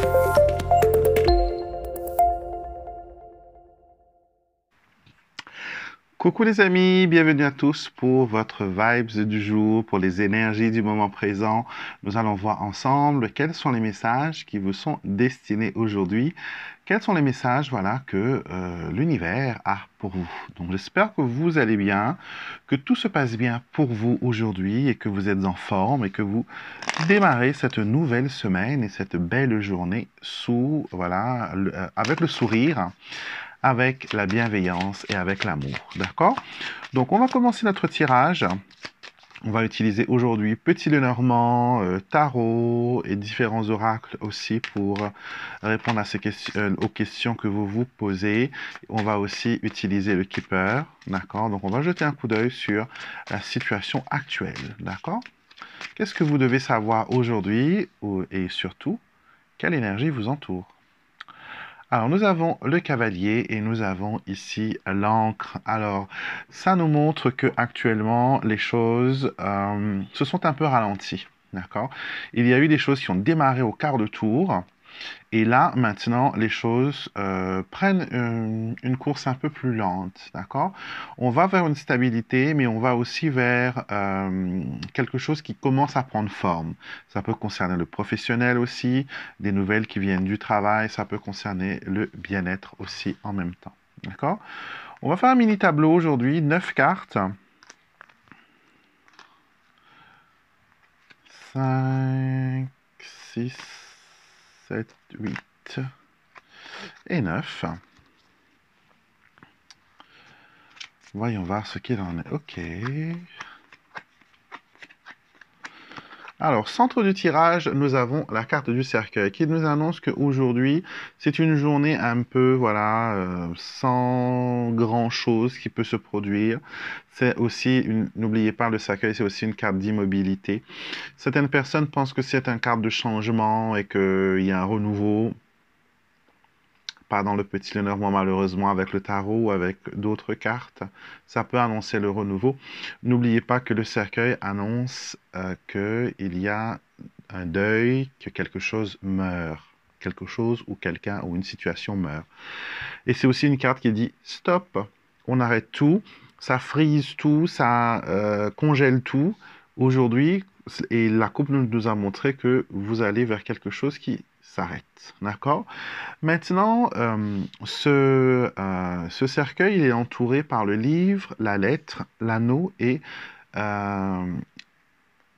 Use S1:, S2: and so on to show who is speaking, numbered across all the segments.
S1: thank you Coucou les amis, bienvenue à tous pour votre vibes du jour, pour les énergies du moment présent. Nous allons voir ensemble quels sont les messages qui vous sont destinés aujourd'hui, quels sont les messages voilà, que euh, l'univers a pour vous. Donc j'espère que vous allez bien, que tout se passe bien pour vous aujourd'hui et que vous êtes en forme et que vous démarrez cette nouvelle semaine et cette belle journée sous voilà euh, avec le sourire avec la bienveillance et avec l'amour. D'accord Donc on va commencer notre tirage. On va utiliser aujourd'hui Petit Lenormand, euh, Tarot et différents oracles aussi pour répondre à ces questions, euh, aux questions que vous vous posez. On va aussi utiliser le Keeper, d'accord Donc on va jeter un coup d'œil sur la situation actuelle, d'accord Qu'est-ce que vous devez savoir aujourd'hui et surtout, quelle énergie vous entoure alors nous avons le cavalier et nous avons ici l'encre. Alors ça nous montre que actuellement les choses euh, se sont un peu ralenties. D'accord Il y a eu des choses qui ont démarré au quart de tour. Et là, maintenant, les choses euh, prennent euh, une, course un peu plus lente, d'accord On va vers une stabilité, mais on va aussi vers euh, quelque chose qui commence à prendre forme. Ça peut concerner le professionnel aussi, des nouvelles qui viennent du travail, ça peut concerner le bien-être aussi en même temps, d'accord On va faire un mini tableau aujourd'hui, 9 cartes. 5, 6, 7, 8 et 9. Voyons voir ce qu'il en est. Ok. Alors, centre du tirage, nous avons la carte du cercueil qui nous annonce qu'aujourd'hui, c'est une journée un peu, voilà, euh, sans grand-chose qui peut se produire. C'est aussi, n'oubliez pas, le cercueil, c'est aussi une carte d'immobilité. Certaines personnes pensent que c'est une carte de changement et qu'il y a un renouveau pas dans le petit moi malheureusement avec le tarot ou avec d'autres cartes. Ça peut annoncer le renouveau. N'oubliez pas que le cercueil annonce euh, qu'il y a un deuil, que quelque chose meurt. Quelque chose ou quelqu'un ou une situation meurt. Et c'est aussi une carte qui dit stop, on arrête tout, ça frise tout, ça euh, congèle tout. Aujourd'hui, et la coupe nous a montré que vous allez vers quelque chose qui D'accord Maintenant, euh, ce, euh, ce, cercueil est entouré par le livre, la lettre, l'anneau et euh,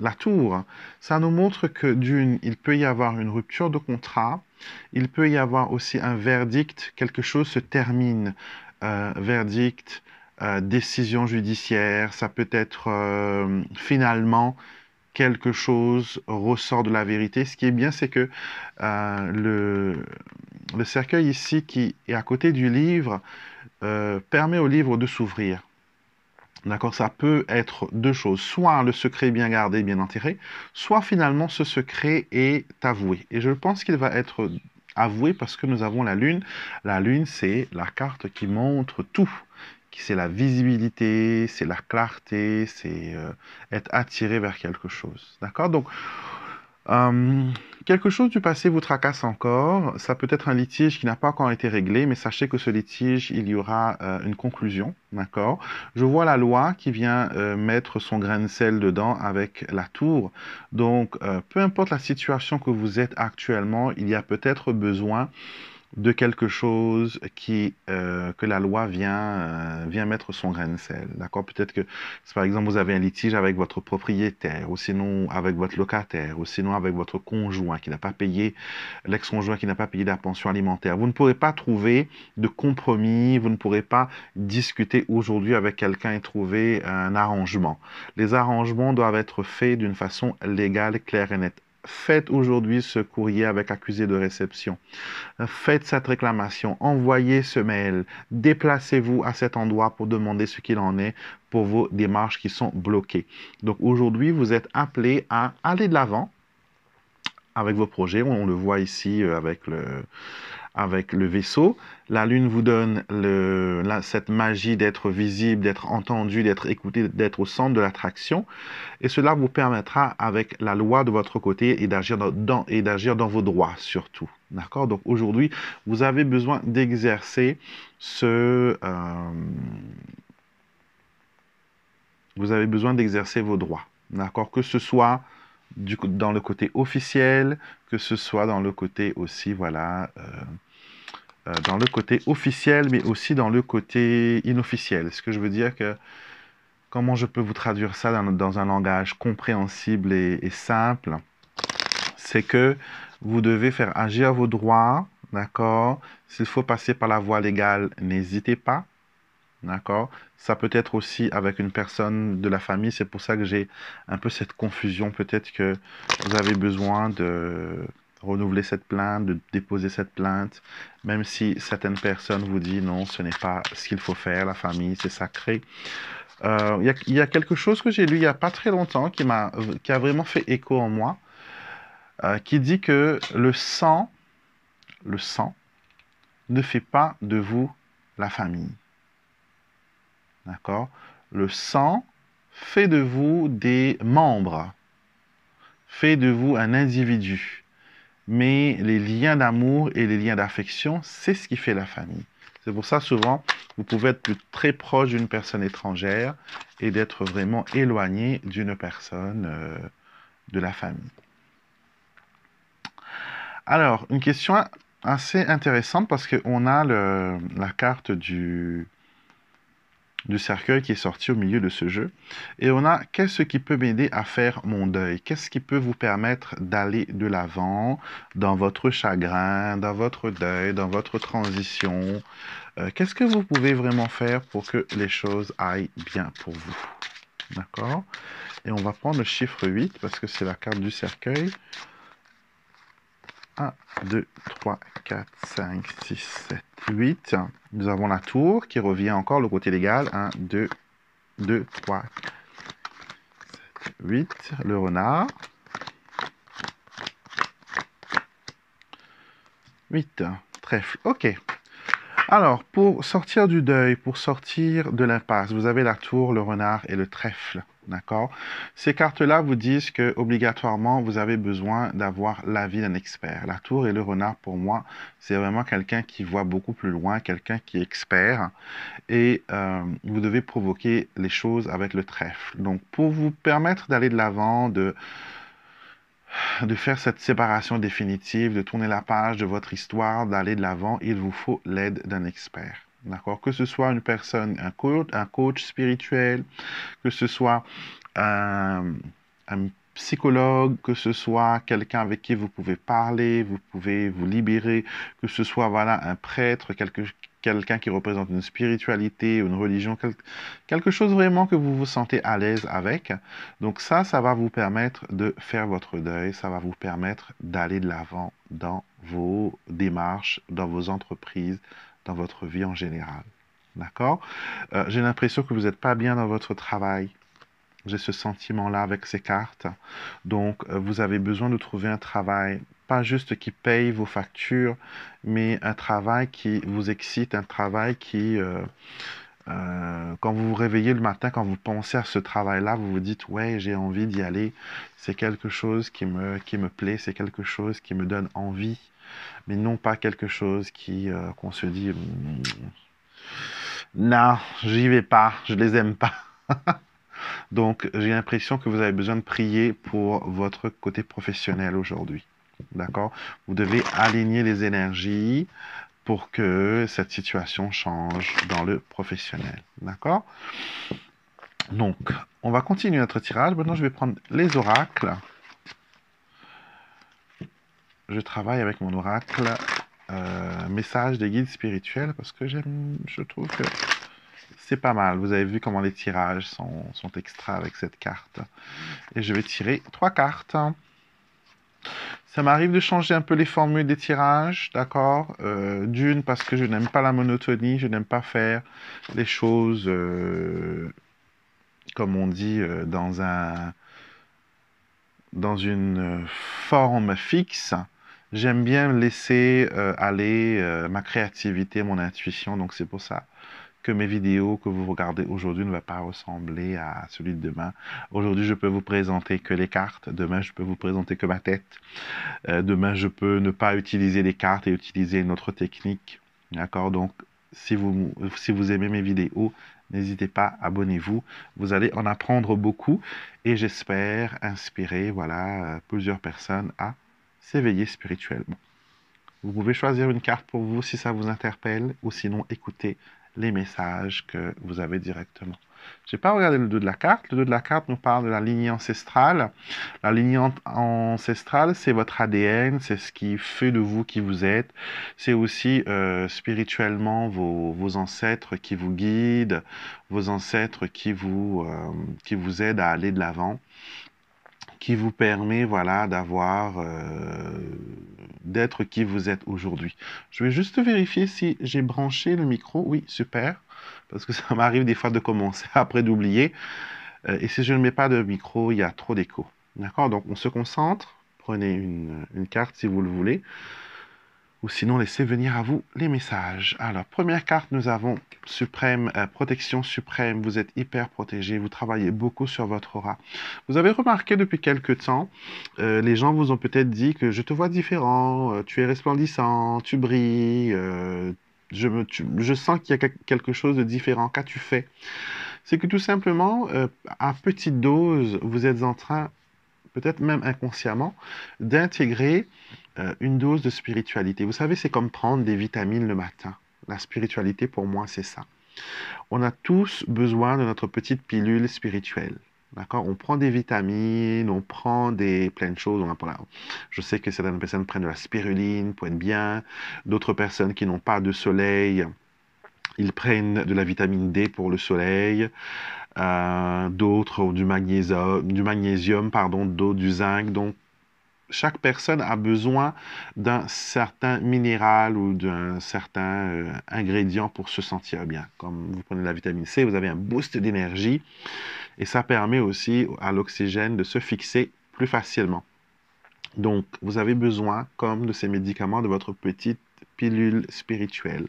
S1: la tour. Ça nous montre que d'une, il peut y avoir une rupture de contrat, il peut y avoir aussi un verdict, quelque chose se termine. verdict, décision judiciaire, ça peut être finalement quelque chose ressort de la vérité. Ce qui est bien, c'est que euh, le, cercueil ici qui est à côté du livre euh, permet au livre de s'ouvrir. D'accord Ça peut être deux choses. Soit le secret bien gardé, bien enterré, soit finalement ce secret est avoué. Et je pense qu'il va être avoué parce que nous avons la Lune. La Lune, c'est la carte qui montre tout c'est la visibilité, c'est la clarté, c'est euh, être attiré vers quelque chose. D'accord Donc, euh, quelque chose du passé vous tracasse encore. Ça peut être un litige qui n'a pas encore été réglé, mais sachez que ce litige, il y aura euh, une conclusion. D'accord Je vois la loi qui vient mettre son grain de sel dedans avec la tour. Donc, peu importe la situation que vous êtes actuellement, il y a peut-être besoin de quelque chose qui, euh, que la loi vient, euh, vient mettre son grain de sel. D'accord Peut-être que, par exemple, vous avez un litige avec votre propriétaire, ou sinon avec votre locataire, ou sinon avec votre conjoint qui n'a pas payé, l'ex-conjoint qui n'a pas payé la pension alimentaire. Vous ne pourrez pas trouver de compromis, vous ne pourrez pas discuter aujourd'hui avec quelqu'un et trouver un arrangement. Les arrangements doivent être faits d'une façon légale, claire et nette. Faites aujourd'hui ce courrier avec accusé de réception. Faites cette réclamation. Envoyez ce mail. Déplacez-vous à cet endroit pour demander ce qu'il en est pour vos démarches qui sont bloquées. Donc aujourd'hui, vous êtes appelé à aller de l'avant avec vos projets. On le voit ici euh, avec le, avec le vaisseau. La lune vous donne cette magie d'être visible, d'être entendu, d'être écouté, d'être au centre de l'attraction. Et cela vous permettra, avec la loi de votre côté, et d'agir dans, et d'agir dans vos droits surtout. D'accord Donc aujourd'hui, vous avez besoin d'exercer ce... Euh, vous avez besoin d'exercer vos droits. D'accord Que ce soit dans le côté officiel, que ce soit dans le côté aussi, voilà, euh, euh, dans le côté officiel, mais aussi dans le côté inofficiel. Ce que je veux dire que, comment je peux vous traduire ça dans, un langage compréhensible et simple, c'est que vous devez faire agir vos droits, d'accord S'il faut passer par la voie légale, n'hésitez pas, D'accord Ça peut être aussi avec une personne de la famille. C'est pour ça que j'ai un peu cette confusion. Peut-être que vous avez besoin de renouveler cette plainte, de déposer cette plainte, même si certaines personnes vous disent non, ce n'est pas ce qu'il faut faire, la famille, c'est sacré. Euh, il y, a quelque chose que j'ai lu il n'y a pas très longtemps qui, a, qui a vraiment fait écho en moi, euh, qui dit que le sang, le sang ne fait pas de vous la famille. D'accord Le sang fait de vous des membres, fait de vous un individu. Mais les liens d'amour et les liens d'affection, c'est ce qui fait la famille. C'est pour ça, souvent, vous pouvez être très proche d'une personne étrangère et d'être vraiment éloigné d'une personne euh, de la famille. Alors, une question assez intéressante parce qu'on a la carte du, du cercueil qui est sorti au milieu de ce jeu. Et on a qu'est-ce qui peut m'aider à faire mon deuil Qu'est-ce qui peut vous permettre d'aller de l'avant dans votre chagrin, dans votre deuil, dans votre transition euh, Qu'est-ce que vous pouvez vraiment faire pour que les choses aillent bien pour vous D'accord Et on va prendre le chiffre 8 parce que c'est la carte du cercueil. 1, 2, 3, 4, 5, 6, 7, 8. Nous avons la tour qui revient encore le côté légal. 1, 2, 2, 3, 7, 8. Le renard. 8. Trèfle. OK. Alors, pour sortir du deuil, pour sortir de l'impasse, vous avez la tour, le renard et le trèfle. D'accord Ces cartes-là vous disent que obligatoirement vous avez besoin d'avoir l'avis d'un expert. La tour et le renard, pour moi, c'est vraiment quelqu'un qui voit beaucoup plus loin, quelqu'un qui est expert. Et euh, vous devez provoquer les choses avec le trèfle. Donc, pour vous permettre d'aller de l'avant, de faire cette séparation définitive, de tourner la page de votre histoire, d'aller de l'avant, il vous faut l'aide d'un expert. Que ce soit une personne, un coach, un coach spirituel, que ce soit un, psychologue, que ce soit quelqu'un avec qui vous pouvez parler, vous pouvez vous libérer, que ce soit voilà un prêtre, quelqu'un qui représente une spiritualité, une religion, quelque chose vraiment que vous vous sentez à l'aise avec. Donc ça, ça va vous permettre de faire votre deuil, ça va vous permettre d'aller de l'avant dans vos démarches, dans vos entreprises, dans votre vie en général. D'accord euh, J'ai l'impression que vous n'êtes pas bien dans votre travail. J'ai ce sentiment-là avec ces cartes. Donc, euh, vous avez besoin de trouver un travail, pas juste qui paye vos factures, mais un travail qui vous excite, un travail qui, euh, euh, quand vous vous réveillez le matin, quand vous pensez à ce travail-là, vous vous dites ouais, j'ai envie d'y aller. C'est quelque chose qui me, qui me plaît, c'est quelque chose qui me donne envie, mais non pas quelque chose qui euh, qu'on se dit hmm, non, j'y vais pas, je les aime pas. Donc j'ai l'impression que vous avez besoin de prier pour votre côté professionnel aujourd'hui. D'accord Vous devez aligner les énergies, que cette situation change dans le professionnel. D'accord Donc, on va continuer notre tirage. Maintenant, je vais prendre les oracles. Je travaille avec mon oracle euh, message des guides spirituels parce que j'aime, je trouve que c'est pas mal. Vous avez vu comment les tirages sont, sont extra avec cette carte. Et je vais tirer trois cartes. Ça m'arrive de changer un peu les formules des tirages, d'accord euh, D'une, parce que je n'aime pas la monotonie, je n'aime pas faire les choses, euh, comme on dit, euh, dans, un, dans une forme fixe. J'aime bien laisser aller ma créativité, mon intuition, donc c'est pour ça que mes vidéos que vous regardez aujourd'hui ne vont pas ressembler à celui de demain. Aujourd'hui, je peux vous présenter que les cartes. Demain, je peux vous présenter que ma tête. Euh, demain, je peux ne pas utiliser les cartes et utiliser une autre technique. D'accord Donc, si vous, si vous aimez mes vidéos, n'hésitez pas, abonnez-vous. Vous allez en apprendre beaucoup et j'espère inspirer voilà, euh, plusieurs personnes à s'éveiller spirituellement. Vous pouvez choisir une carte pour vous si ça vous interpelle ou sinon écoutez les messages que vous avez directement. Je n'ai pas regardé le dos de la carte. Le dos de la carte nous parle de la lignée ancestrale. La lignée ancestrale, c'est votre ADN, c'est ce qui fait de vous qui vous êtes. C'est aussi euh, spirituellement vos, ancêtres qui vous guident, vos ancêtres qui vous, euh, qui vous aident à aller de l'avant qui vous permet voilà d'avoir euh, d'être qui vous êtes aujourd'hui. Je vais juste vérifier si j'ai branché le micro. Oui, super. Parce que ça m'arrive des fois de commencer après d'oublier. Euh, et si je ne mets pas de micro, il y a trop d'écho. D'accord Donc on se concentre. Prenez une carte si vous le voulez ou sinon laissez venir à vous les messages. Alors, première carte, nous avons Suprême, euh, Protection Suprême. Vous êtes hyper protégé, vous travaillez beaucoup sur votre aura. Vous avez remarqué depuis quelques temps, euh, les gens vous ont peut-être dit que je te vois différent, euh, tu es resplendissant, tu brilles, je, me, je sens qu'il y a quelque chose de différent. Qu'as-tu fait C'est que tout simplement, à petite dose, vous êtes en train peut-être même inconsciemment, d'intégrer euh, une dose de spiritualité. Vous savez, c'est comme prendre des vitamines le matin. La spiritualité, pour moi, c'est ça. On a tous besoin de notre petite pilule spirituelle. D'accord On prend des vitamines, on prend des plein de choses. On a, je sais que certaines personnes prennent de la spiruline pour être bien. D'autres personnes qui n'ont pas de soleil, ils prennent de la vitamine D pour le soleil. Euh, d'autres du, du, magnésium, pardon, d'eau du zinc. Donc, chaque personne a besoin d'un certain minéral ou d'un certain euh, ingrédient pour se sentir bien. Comme vous prenez la vitamine C, vous avez un boost d'énergie et ça permet aussi à l'oxygène de se fixer plus facilement. Donc, vous avez besoin, comme de ces médicaments, de votre petite pilule spirituelle.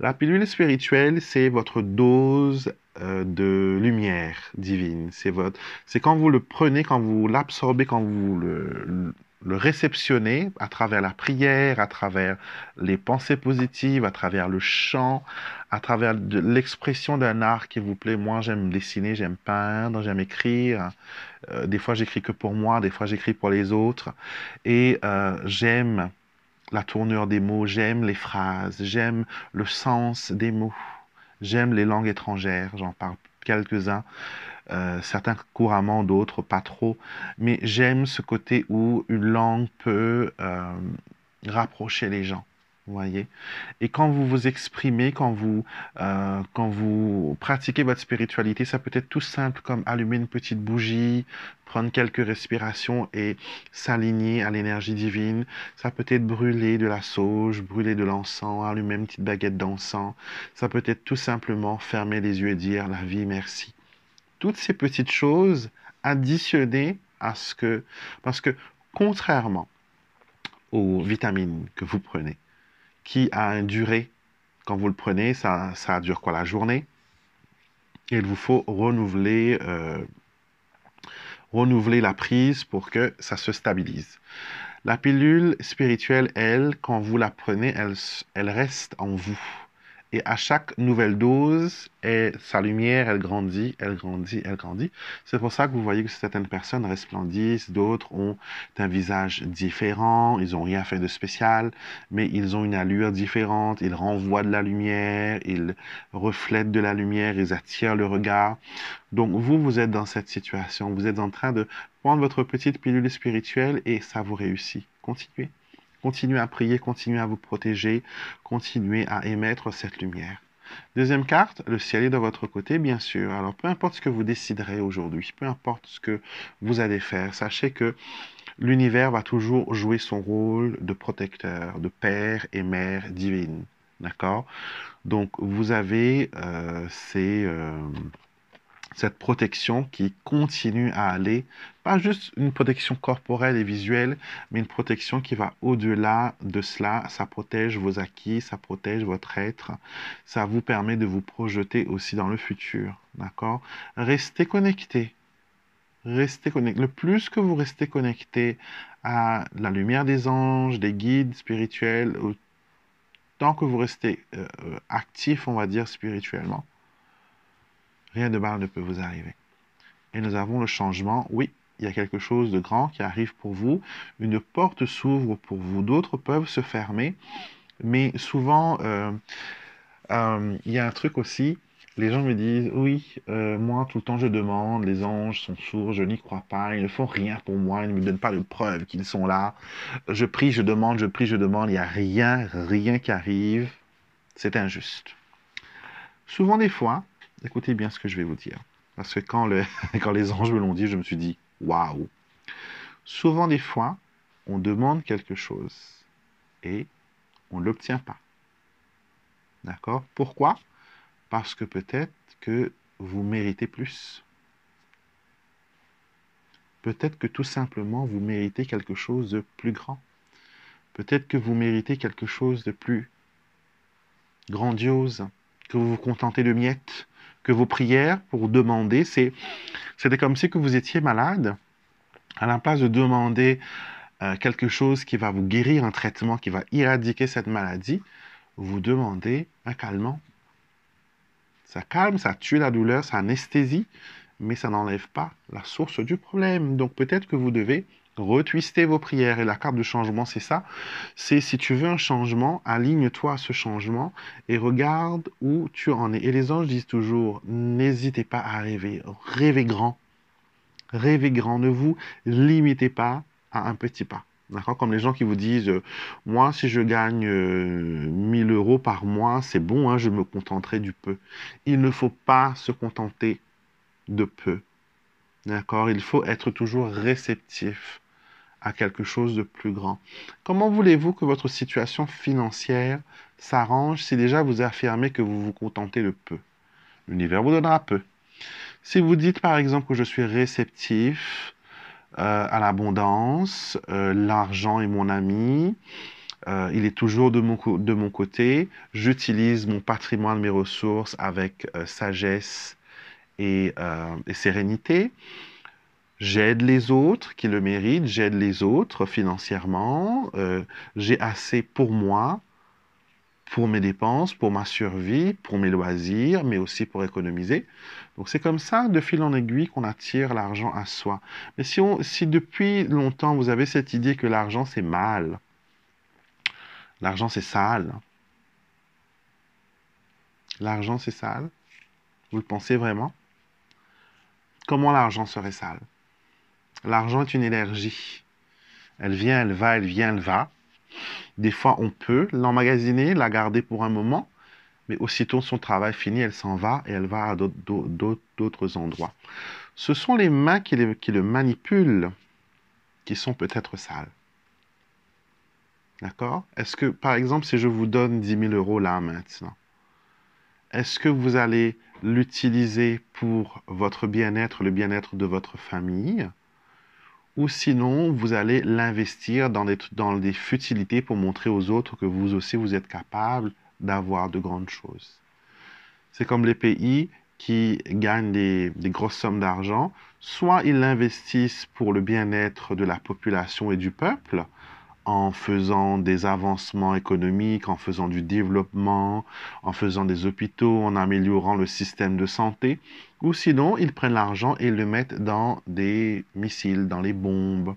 S1: La pilule spirituelle, c'est votre dose euh, de lumière divine. C'est votre, c'est quand vous le prenez, quand vous l'absorbez, quand vous le, réceptionnez à travers la prière, à travers les pensées positives, à travers le chant, à travers l'expression d'un art qui vous plaît. Moi, j'aime dessiner, j'aime peindre, j'aime écrire. Euh, des fois, j'écris que pour moi, des fois, j'écris pour les autres. Et euh, j'aime la tournure des mots, j'aime les phrases, j'aime le sens des mots. J'aime les langues étrangères, j'en parle quelques-uns, euh, certains couramment, d'autres pas trop. Mais j'aime ce côté où une langue peut euh, rapprocher les gens voyez. Et quand vous vous exprimez, quand vous, euh, quand vous pratiquez votre spiritualité, ça peut être tout simple comme allumer une petite bougie, prendre quelques respirations et s'aligner à l'énergie divine. Ça peut être brûler de la sauge, brûler de l'encens, allumer une petite baguette d'encens. Ça peut être tout simplement fermer les yeux et dire la vie merci. Toutes ces petites choses additionnées à ce que... Parce que contrairement aux vitamines que vous prenez, qui a un durée. Quand vous le prenez, ça, dure quoi la journée Il vous faut renouveler, euh, renouveler la prise pour que ça se stabilise. La pilule spirituelle, elle, quand vous la prenez, elle, elle reste en vous. Et à chaque nouvelle dose, sa lumière, elle grandit, elle grandit, elle grandit. C'est pour ça que vous voyez que certaines personnes resplendissent, d'autres ont un visage différent, ils n'ont rien fait de spécial, mais ils ont une allure différente, ils renvoient de la lumière, ils reflètent de la lumière, ils attirent le regard. Donc vous, vous êtes dans cette situation, vous êtes en train de prendre votre petite pilule spirituelle et ça vous réussit. Continuez. Continuez à prier, continuez à vous protéger, continuez à émettre cette lumière. Deuxième carte, le ciel est de votre côté, bien sûr. Alors, peu importe ce que vous déciderez aujourd'hui, peu importe ce que vous allez faire, sachez que l'univers va toujours jouer son rôle de protecteur, de père et mère divine. D'accord Donc, vous avez euh, ces... Euh, cette protection qui continue à aller, pas juste une protection corporelle et visuelle, mais une protection qui va au-delà de cela. Ça protège vos acquis, ça protège votre être, ça vous permet de vous projeter aussi dans le futur. D'accord Restez connecté. Restez connecté. Le plus que vous restez connecté à la lumière des anges, des guides spirituels, tant que vous restez euh, euh, actif, on va dire, spirituellement, Rien de mal ne peut vous arriver. Et nous avons le changement. Oui, il y a quelque chose de grand qui arrive pour vous. Une porte s'ouvre pour vous. D'autres peuvent se fermer. Mais souvent, euh, euh, il y a un truc aussi. Les gens me disent, oui, euh, moi tout le temps je demande, les anges sont sourds, je n'y crois pas, ils ne font rien pour moi, ils ne me donnent pas de preuves qu'ils sont là. Je prie, je demande, je prie, je demande, il n'y a rien, rien qui arrive. C'est injuste. Souvent des fois, écoutez bien ce que je vais vous dire. Parce que quand, les anges me l'ont dit, je me suis dit, waouh. Souvent des fois, on demande quelque chose et on ne l'obtient pas. D'accord Pourquoi Parce que peut-être que vous méritez plus. Peut-être que tout simplement vous méritez quelque chose de plus grand. Peut-être que vous méritez quelque chose de plus grandiose, que vous vous contentez de miettes, que vos prières pour demander, c'est, c'était comme si que vous étiez malade. À la place de demander euh, quelque chose qui va vous guérir, un traitement qui va éradiquer cette maladie, vous demandez un calmant. Ça calme, ça tue la douleur, ça anesthésie, mais ça n'enlève pas la source du problème. Donc peut-être que vous devez Retwistez vos prières. Et la carte de changement, c'est ça. C'est si tu veux un changement, aligne-toi à ce changement et regarde où tu en es. Et les anges disent toujours, n'hésitez pas à rêver. Rêvez grand. Rêvez grand. Ne vous limitez pas à un petit pas. D'accord Comme les gens qui vous disent, moi, si je gagne 1000 euh, euros par mois, c'est bon, hein, je me contenterai du peu. Il ne faut pas se contenter de peu. D'accord Il faut être toujours réceptif à quelque chose de plus grand. Comment voulez-vous que votre situation financière s'arrange si déjà vous affirmez que vous vous contentez de peu L'univers vous donnera peu. Si vous dites par exemple que je suis réceptif euh, à l'abondance, euh, l'argent est mon ami, euh, il est toujours de mon, de mon côté, j'utilise mon patrimoine, mes ressources avec sagesse et sérénité, j'aide les autres qui le méritent, j'aide les autres financièrement, euh, j'ai assez pour moi, pour mes dépenses, pour ma survie, pour mes loisirs, mais aussi pour économiser. Donc c'est comme ça, de fil en aiguille, qu'on attire l'argent à soi. Mais si, on, si depuis longtemps vous avez cette idée que l'argent c'est mal, l'argent c'est sale, l'argent c'est sale, vous le pensez vraiment Comment l'argent serait sale L'argent est une énergie. Elle vient, elle va, elle vient, elle va. Des fois, on peut l'emmagasiner, la garder pour un moment, mais aussitôt son travail fini, elle s'en va et elle va à d'autres endroits. Ce sont les mains qui, le manipulent qui sont peut-être sales. D'accord Est-ce que, par exemple, si je vous donne 10 000 euros là maintenant, est-ce que vous allez l'utiliser pour votre bien-être, le bien-être de votre famille ou sinon vous allez l'investir dans des, futilités pour montrer aux autres que vous aussi vous êtes capable d'avoir de grandes choses. C'est comme les pays qui gagnent des, des grosses sommes d'argent, soit ils l'investissent pour le bien-être de la population et du peuple, en faisant des avancements économiques, en faisant du développement, en faisant des hôpitaux, en améliorant le système de santé, ou sinon ils prennent l'argent et le mettent dans des missiles, dans les bombes,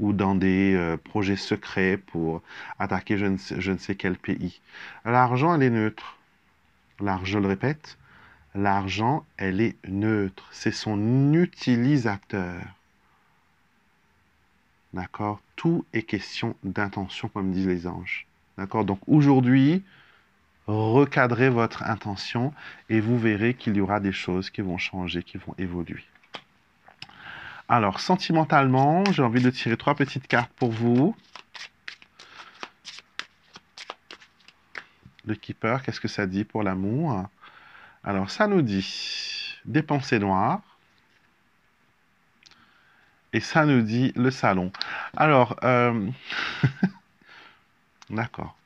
S1: ou dans des euh, projets secrets pour attaquer je ne sais, quel pays. L'argent, elle est neutre. L'argent, je le répète, l'argent, elle est neutre. C'est son utilisateur D'accord Tout est question d'intention, comme disent les anges. D'accord Donc aujourd'hui, recadrez votre intention et vous verrez qu'il y aura des choses qui vont changer, qui vont évoluer. Alors, sentimentalement, j'ai envie de tirer trois petites cartes pour vous. Le Keeper, qu'est-ce que ça dit pour l'amour Alors, ça nous dit des pensées noires, et ça nous dit le salon. Alors, euh, d'accord.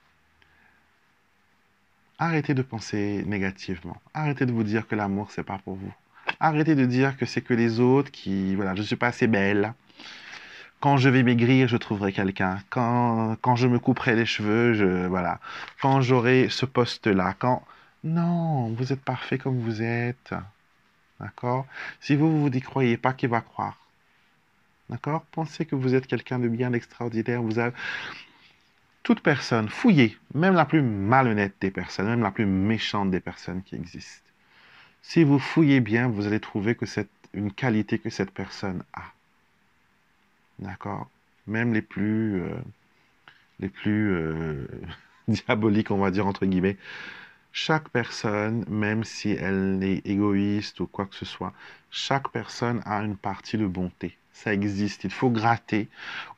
S1: Arrêtez de penser négativement. Arrêtez de vous dire que l'amour, n'est pas pour vous. Arrêtez de dire que c'est que les autres qui. Voilà, je ne suis pas assez belle. Quand je vais maigrir, je trouverai quelqu'un. Quand, quand je me couperai les cheveux, je. Voilà. Quand j'aurai ce poste-là. Quand. Non, vous êtes parfait comme vous êtes. D'accord Si vous, vous y croyez pas, qui va croire D'accord Pensez que vous êtes quelqu'un de bien, extraordinaire. Vous avez... Toute personne, fouillez, même la plus malhonnête des personnes, même la plus méchante des personnes qui existent. Si vous fouillez bien, vous allez trouver que c'est une qualité que cette personne a. D'accord Même les plus, euh, les plus euh, diaboliques, on va dire, entre guillemets. Chaque personne, même si elle est égoïste ou quoi que ce soit, chaque personne a une partie de bonté ça existe, il faut gratter.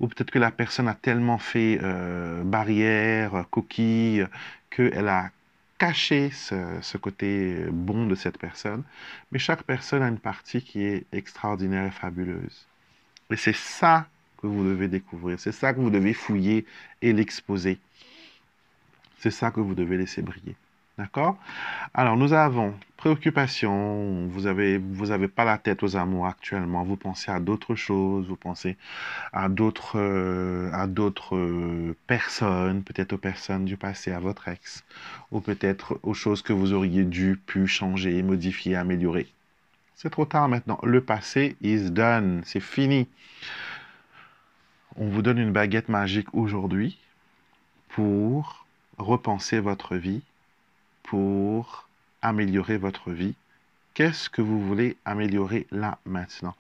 S1: Ou peut-être que la personne a tellement fait euh, barrière, coquille, qu'elle a caché ce, côté euh, bon de cette personne. Mais chaque personne a une partie qui est extraordinaire et fabuleuse. Et c'est ça que vous devez découvrir, c'est ça que vous devez fouiller et l'exposer. C'est ça que vous devez laisser briller. D'accord Alors, nous avons préoccupation, vous n'avez vous avez pas la tête aux amours actuellement, vous pensez à d'autres choses, vous pensez à d'autres, euh, à d'autres euh, personnes, peut-être aux personnes du passé, à votre ex, ou peut-être aux choses que vous auriez dû, pu changer, modifier, améliorer. C'est trop tard maintenant. Le passé is done. C'est fini. On vous donne une baguette magique aujourd'hui pour repenser votre vie pour améliorer votre vie. Qu'est-ce que vous voulez améliorer là maintenant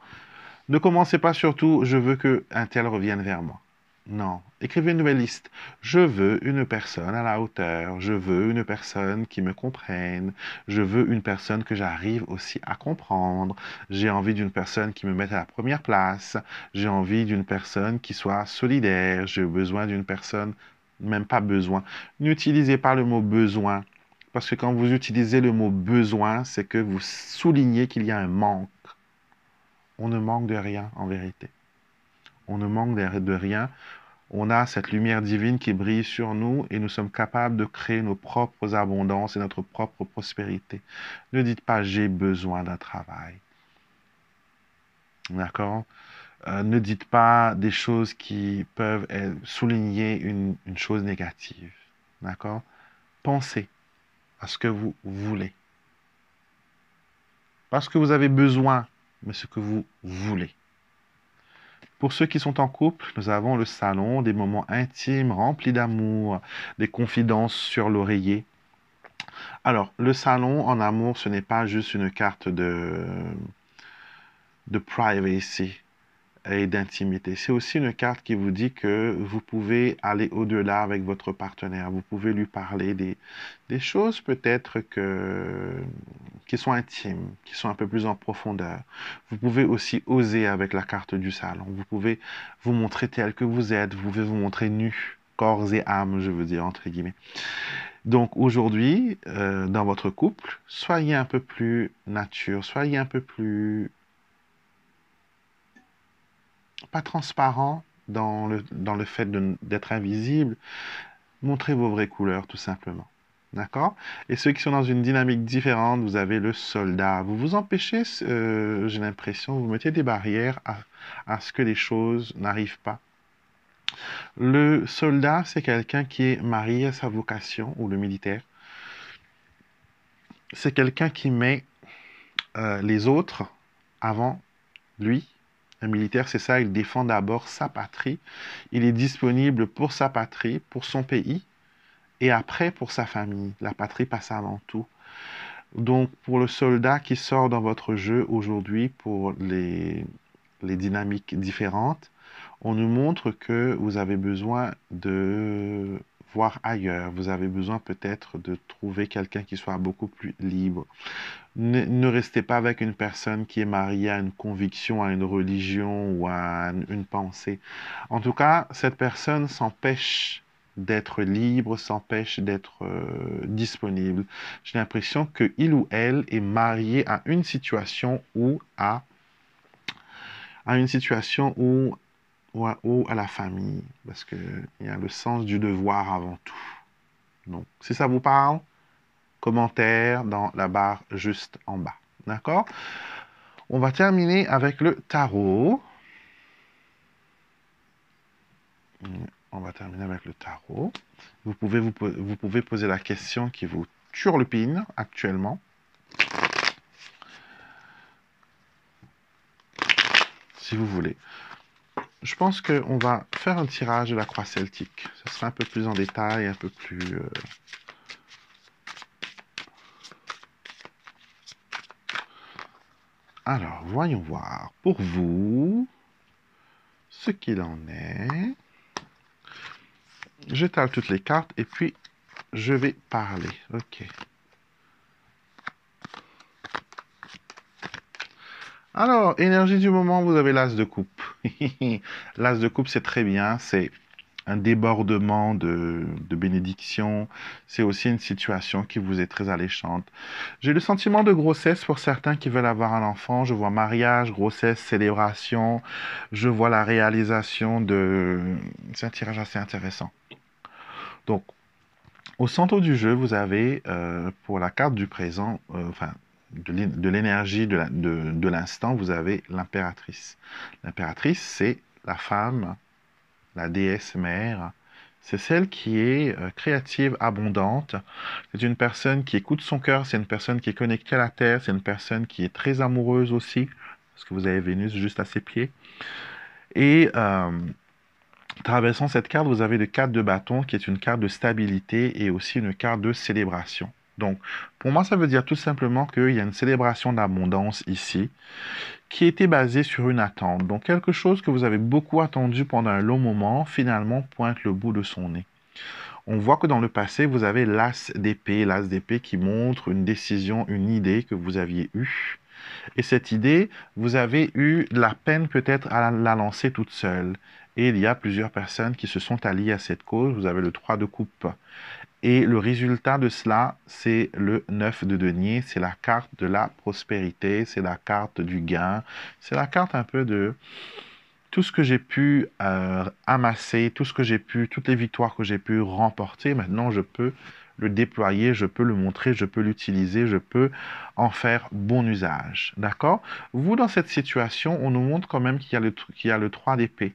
S1: Ne commencez pas surtout je veux que tel revienne vers moi. Non, écrivez une nouvelle liste. Je veux une personne à la hauteur, je veux une personne qui me comprenne, je veux une personne que j'arrive aussi à comprendre, j'ai envie d'une personne qui me mette à la première place, j'ai envie d'une personne qui soit solidaire, j'ai besoin d'une personne, même pas besoin. N'utilisez pas le mot besoin parce que quand vous utilisez le mot besoin, c'est que vous soulignez qu'il y a un manque. On ne manque de rien en vérité. On ne manque de rien. On a cette lumière divine qui brille sur nous et nous sommes capables de créer nos propres abondances et notre propre prospérité. Ne dites pas j'ai besoin d'un travail. D'accord euh, Ne dites pas des choses qui peuvent souligner une, une chose négative. D'accord Pensez, à ce que vous voulez. parce que vous avez besoin, mais ce que vous voulez. Pour ceux qui sont en couple, nous avons le salon, des moments intimes remplis d'amour, des confidences sur l'oreiller. Alors, le salon en amour, ce n'est pas juste une carte de, de privacy, et d'intimité. C'est aussi une carte qui vous dit que vous pouvez aller au-delà avec votre partenaire. Vous pouvez lui parler des, choses peut-être que, qui sont intimes, qui sont un peu plus en profondeur. Vous pouvez aussi oser avec la carte du salon. Vous pouvez vous montrer tel que vous êtes. Vous pouvez vous montrer nu, corps et âme, je veux dire, entre guillemets. Donc aujourd'hui, euh, dans votre couple, soyez un peu plus nature, soyez un peu plus pas transparent dans le, dans le fait d'être invisible, montrez vos vraies couleurs tout simplement. D'accord Et ceux qui sont dans une dynamique différente, vous avez le soldat. Vous vous empêchez, euh, j'ai l'impression, vous mettez des barrières à, ce que les choses n'arrivent pas. Le soldat, c'est quelqu'un qui est marié à sa vocation, ou le militaire. C'est quelqu'un qui met euh, les autres avant lui un militaire, c'est ça, il défend d'abord sa patrie. Il est disponible pour sa patrie, pour son pays, et après pour sa famille. La patrie passe avant tout. Donc pour le soldat qui sort dans votre jeu aujourd'hui, pour les, les dynamiques différentes, on nous montre que vous avez besoin de voir ailleurs. Vous avez besoin peut-être de trouver quelqu'un qui soit beaucoup plus libre. Ne, restez pas avec une personne qui est mariée à une conviction, à une religion ou à une pensée. En tout cas, cette personne s'empêche d'être libre, s'empêche d'être euh, disponible. J'ai l'impression que il ou elle est marié à une situation ou à à une situation où ou à, la famille, parce qu'il y a le sens du devoir avant tout. Donc, si ça vous parle, commentaire dans la barre juste en bas. D'accord On va terminer avec le tarot. On va terminer avec le tarot. Vous pouvez, vous pouvez poser la question qui vous turlupine actuellement. Si vous voulez je pense qu'on va faire un tirage de la croix celtique. Ce sera un peu plus en détail, un peu plus... Euh, Alors, voyons voir pour vous ce qu'il en est. J'étale toutes les cartes et puis je vais parler. OK. Alors, énergie du moment, vous avez l'as de coupe. L'as de coupe, c'est très bien. C'est un débordement de, de bénédiction. C'est aussi une situation qui vous est très alléchante. J'ai le sentiment de grossesse pour certains qui veulent avoir un enfant. Je vois mariage, grossesse, célébration. Je vois la réalisation de... C'est un tirage assez intéressant. Donc, au centre du jeu, vous avez, euh, pour la carte du présent, euh, enfin, de l'énergie de l'instant, vous avez l'impératrice. L'impératrice, c'est la femme, la déesse mère, c'est celle qui est euh, créative, abondante. C'est une personne qui écoute son cœur, c'est une personne qui est connectée à la terre, c'est une personne qui est très amoureuse aussi, parce que vous avez Vénus juste à ses pieds. Et euh, traversant cette carte, vous avez le 4 de bâton qui est une carte de stabilité et aussi une carte de célébration. Donc, pour moi, ça veut dire tout simplement qu'il y a une célébration d'abondance ici qui était basée sur une attente. Donc, quelque chose que vous avez beaucoup attendu pendant un long moment, finalement, pointe le bout de son nez. On voit que dans le passé, vous avez l'as d'épée, l'as d'épée qui montre une décision, une idée que vous aviez eue. Et cette idée, vous avez eu la peine peut-être à la lancer toute seule. Et il y a plusieurs personnes qui se sont alliées à cette cause. Vous avez le 3 de coupe. Et le résultat de cela, c'est le 9 de denier, c'est la carte de la prospérité, c'est la carte du gain, c'est la carte un peu de tout ce que j'ai pu euh, amasser, tout ce que j'ai pu, toutes les victoires que j'ai pu remporter, maintenant je peux le déployer, je peux le montrer, je peux l'utiliser, je peux en faire bon usage. D'accord Vous, dans cette situation, on nous montre quand même qu'il y a le, qu'il y a le 3 d'épée.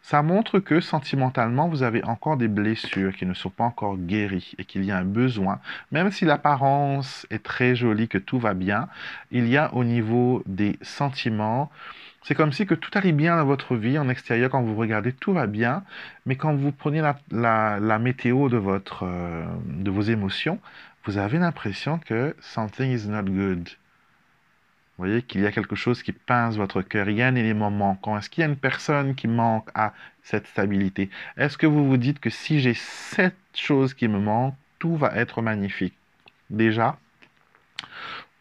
S1: Ça montre que sentimentalement, vous avez encore des blessures qui ne sont pas encore guéries et qu'il y a un besoin. Même si l'apparence est très jolie, que tout va bien, il y a au niveau des sentiments c'est comme si que tout allait bien dans votre vie, en extérieur, quand vous regardez, tout va bien, mais quand vous prenez la, météo de, votre, euh, de vos émotions, vous avez l'impression que something is not good. Vous voyez qu'il y a quelque chose qui pince votre cœur, il y a un élément manquant. Est-ce qu'il y a une personne qui manque à cette stabilité Est-ce que vous vous dites que si j'ai cette chose qui me manque, tout va être magnifique Déjà,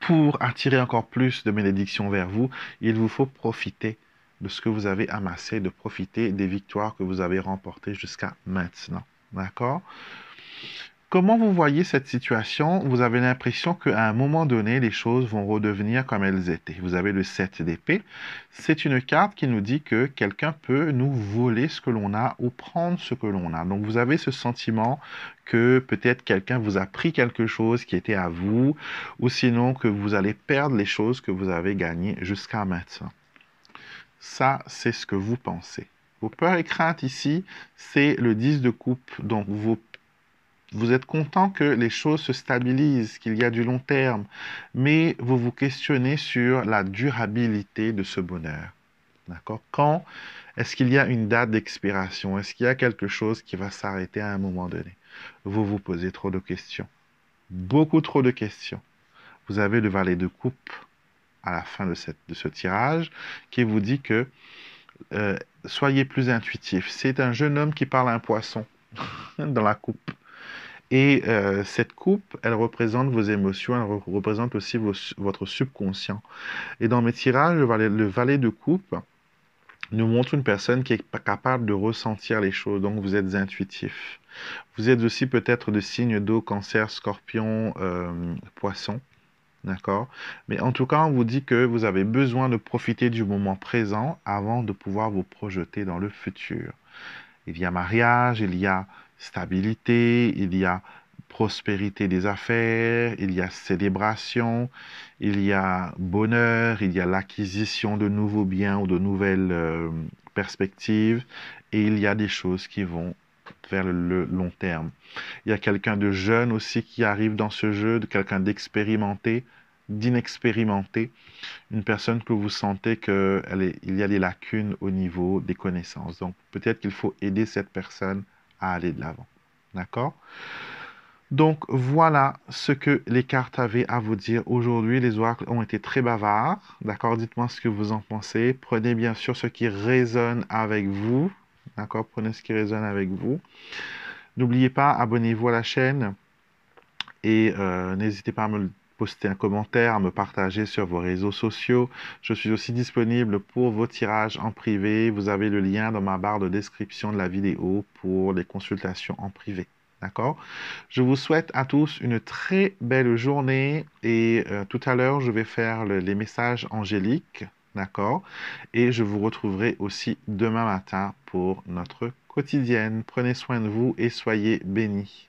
S1: pour attirer encore plus de bénédictions vers vous, il vous faut profiter de ce que vous avez amassé, de profiter des victoires que vous avez remportées jusqu'à maintenant. D'accord Comment vous voyez cette situation Vous avez l'impression qu'à un moment donné, les choses vont redevenir comme elles étaient. Vous avez le 7 d'épée. C'est une carte qui nous dit que quelqu'un peut nous voler ce que l'on a ou prendre ce que l'on a. Donc vous avez ce sentiment que peut-être quelqu'un vous a pris quelque chose qui était à vous ou sinon que vous allez perdre les choses que vous avez gagnées jusqu'à maintenant. Ça, c'est ce que vous pensez. Vos peurs et craintes ici, c'est le 10 de coupe. Donc vos vous êtes content que les choses se stabilisent, qu'il y a du long terme, mais vous vous questionnez sur la durabilité de ce bonheur. D'accord Quand est-ce qu'il y a une date d'expiration Est-ce qu'il y a quelque chose qui va s'arrêter à un moment donné Vous vous posez trop de questions. Beaucoup trop de questions. Vous avez le valet de coupe à la fin de, ce tirage qui vous dit que euh, soyez plus intuitif. C'est un jeune homme qui parle à un poisson dans la coupe. Et euh, cette coupe, elle représente vos émotions, elle représente aussi votre subconscient. Et dans mes tirages, le valet, de coupe nous montre une personne qui est capable de ressentir les choses, donc vous êtes intuitif. Vous êtes aussi peut-être de signes d'eau, cancer, scorpion, euh, poisson. D'accord Mais en tout cas, on vous dit que vous avez besoin de profiter du moment présent avant de pouvoir vous projeter dans le futur. Il y a mariage, il y a stabilité, il y a prospérité des affaires, il y a célébration, il y a bonheur, il y a l'acquisition de nouveaux biens ou de nouvelles euh, perspectives, et il y a des choses qui vont vers le long terme. Il y a quelqu'un de jeune aussi qui arrive dans ce jeu, quelqu'un d'expérimenté, d'inexpérimenté, une personne que vous sentez qu'il y a des lacunes au niveau des connaissances. Donc peut-être qu'il faut aider cette personne à aller de l'avant. D'accord Donc voilà ce que les cartes avaient à vous dire aujourd'hui. Les oracles ont été très bavards. D'accord Dites-moi ce que vous en pensez. Prenez bien sûr ce qui résonne avec vous. D'accord Prenez ce qui résonne avec vous. N'oubliez pas, abonnez-vous à la chaîne et euh, n'hésitez pas à me le postez un commentaire, me partager sur vos réseaux sociaux. Je suis aussi disponible pour vos tirages en privé. Vous avez le lien dans ma barre de description de la vidéo pour les consultations en privé. D'accord Je vous souhaite à tous une très belle journée et euh, tout à l'heure, je vais faire les messages angéliques. D'accord Et je vous retrouverai aussi demain matin pour notre quotidienne. Prenez soin de vous et soyez bénis.